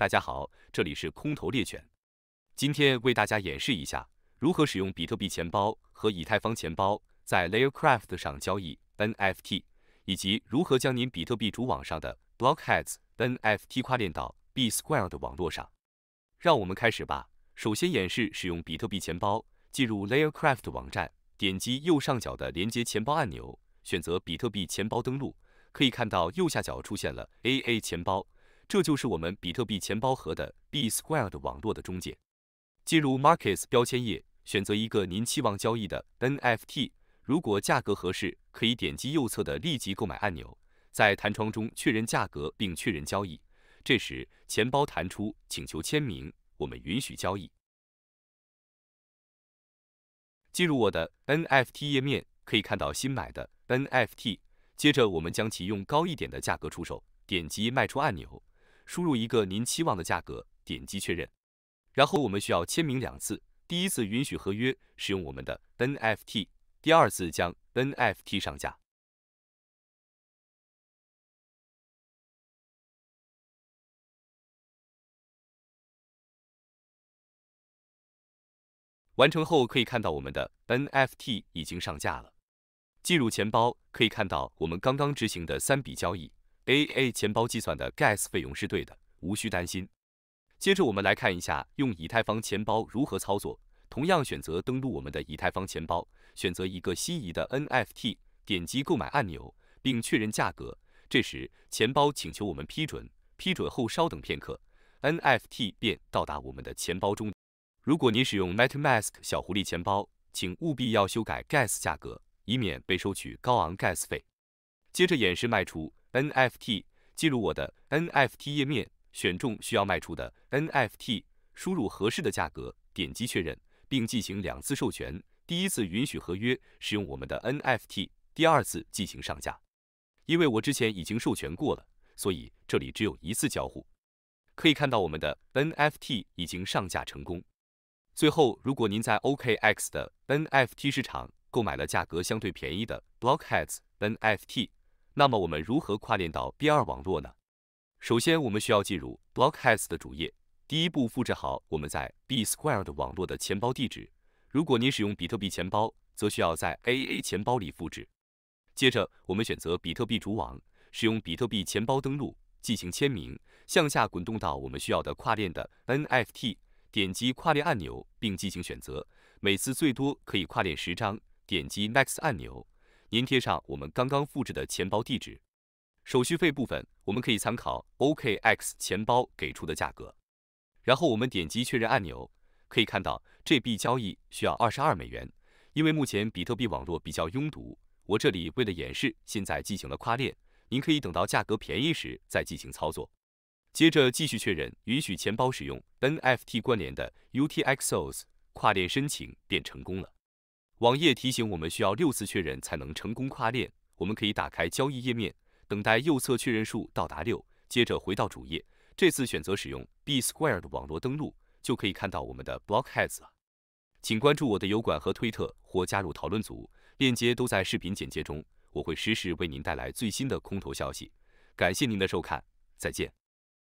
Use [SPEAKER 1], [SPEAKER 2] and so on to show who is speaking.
[SPEAKER 1] 大家好，这里是空头猎犬。今天为大家演示一下如何使用比特币钱包和以太坊钱包在 LayerCraft 上交易 NFT，以及如何将您比特币主网上的 Blockheads NFT 跨链到 B Square 的网络上。让我们开始吧。首先演示使用比特币钱包进入 LayerCraft 网站，点击右上角的连接钱包按钮，选择比特币钱包登录，可以看到右下角出现了 AA 钱包。这就是我们比特币钱包盒的 B Square d 网络的中介。进入 Markets 标签页，选择一个您期望交易的 NFT，如果价格合适，可以点击右侧的立即购买按钮，在弹窗中确认价格并确认交易。这时钱包弹出请求签名，我们允许交易。进入我的 NFT 页面，可以看到新买的 NFT。接着我们将其用高一点的价格出售，点击卖出按钮。输入一个您期望的价格，点击确认，然后我们需要签名两次，第一次允许合约使用我们的 NFT，第二次将 NFT 上架。完成后可以看到我们的 NFT 已经上架了。进入钱包可以看到我们刚刚执行的三笔交易。AA 钱包计算的 Gas 费用是对的，无需担心。接着我们来看一下用以太坊钱包如何操作。同样选择登录我们的以太坊钱包，选择一个心仪的 NFT，点击购买按钮，并确认价格。这时钱包请求我们批准，批准后稍等片刻，NFT 便到达我们的钱包中。如果您使用 MetaMask 小狐狸钱包，请务必要修改 Gas 价格，以免被收取高昂 Gas 费。接着演示卖出。NFT，进入我的 NFT 页面，选中需要卖出的 NFT，输入合适的价格，点击确认，并进行两次授权。第一次允许合约使用我们的 NFT，第二次进行上架。因为我之前已经授权过了，所以这里只有一次交互。可以看到我们的 NFT 已经上架成功。最后，如果您在 OKX 的 NFT 市场购买了价格相对便宜的 Blockheads NFT。那么我们如何跨链到 B2 网络呢？首先，我们需要进入 Blockheads 的主页。第一步，复制好我们在 B Square 的网络的钱包地址。如果您使用比特币钱包，则需要在 AA 钱包里复制。接着，我们选择比特币主网，使用比特币钱包登录，进行签名。向下滚动到我们需要的跨链的 NFT，点击跨链按钮并进行选择。每次最多可以跨链十张，点击 Next 按钮。您贴上我们刚刚复制的钱包地址，手续费部分我们可以参考 OKX 钱包给出的价格，然后我们点击确认按钮，可以看到这笔交易需要二十二美元。因为目前比特币网络比较拥堵，我这里为了演示，现在进行了跨链，您可以等到价格便宜时再进行操作。接着继续确认，允许钱包使用 NFT 关联的 UTXOs 跨链申请便成功了。网页提醒我们需要六次确认才能成功跨链。我们可以打开交易页面，等待右侧确认数到达六，接着回到主页。这次选择使用 B Square 的网络登录，就可以看到我们的 Blockheads。了。请关注我的油管和推特，或加入讨论组，链接都在视频简介中。我会实时为您带来最新的空头消息。感谢您的收看，再见。